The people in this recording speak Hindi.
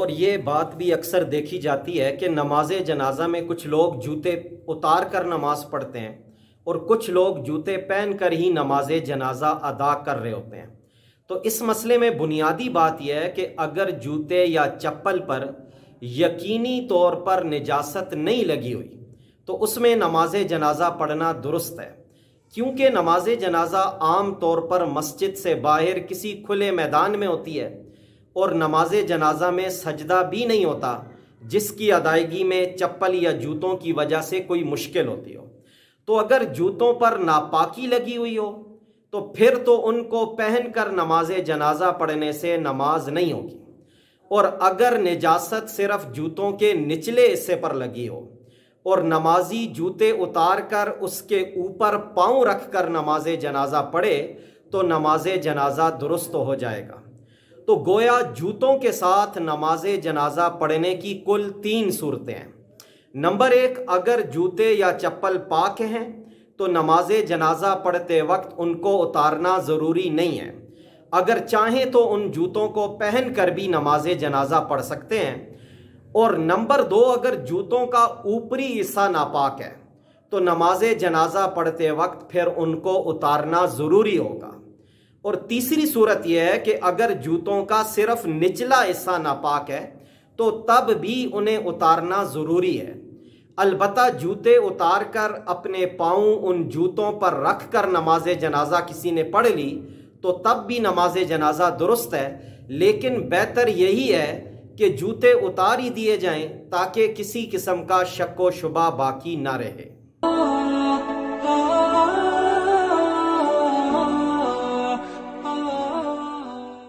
और ये बात भी अक्सर देखी जाती है कि नमाज जनाजा में कुछ लोग जूते उतार कर नमाज पढ़ते हैं और कुछ लोग जूते पहन कर ही नमाज जनाजा अदा कर रहे होते हैं तो इस मसले में बुनियादी बात यह है कि अगर जूते या चप्पल पर यकीनी तौर पर निजासत नहीं लगी हुई तो उसमें नमाज जनाजा पढ़ना दुरुस्त है क्योंकि नमाज जनाजा आम तौर पर मस्जिद से बाहर किसी खुले मैदान में होती है और नमाज जनाजा में सजदा भी नहीं होता जिसकी अदायगी में चप्पल या जूतों की वजह से कोई मुश्किल होती हो तो अगर जूतों पर नापाकी लगी हुई हो तो फिर तो उनको पहनकर नमाज जनाजा पढ़ने से नमाज नहीं होगी और अगर निजात सिर्फ जूतों के निचले हिस्से पर लगी हो और नमाजी जूते उतार कर उसके ऊपर पाँव रख कर नमाज जनाजा पढ़े तो नमाज जनाजा दुरुस्त हो जाएगा तो गोया जूतों के साथ नमाज जनाजा पढ़ने की कुल तीन सूरतें हैं नंबर एक अगर जूते या चप्पल पाक हैं तो नमाज जनाजा पढ़ते वक्त उनको उतारना ज़रूरी नहीं है अगर चाहें तो उन जूतों को पहन कर भी नमाज जनाजा पढ़ सकते हैं और नंबर दो अगर जूतों का ऊपरी हिस्सा नापाक है तो नमाज जनाजा पढ़ते वक्त फिर उनको उतारना ज़रूरी होगा और तीसरी सूरत यह है कि अगर जूतों का सिर्फ निचला हिस्सा नापाक है तो तब भी उन्हें उतारना ज़रूरी है अलबत् जूते उतार कर अपने पाँव उन जूतों पर रख कर नमाज जनाजा किसी ने पढ़ ली तो तब भी नमाज जनाजा दुरुस्त है लेकिन बेहतर यही है कि जूते उतार ही दिए जाएँ ताकि किसी किस्म का शक व शुबा बाकी ना रहे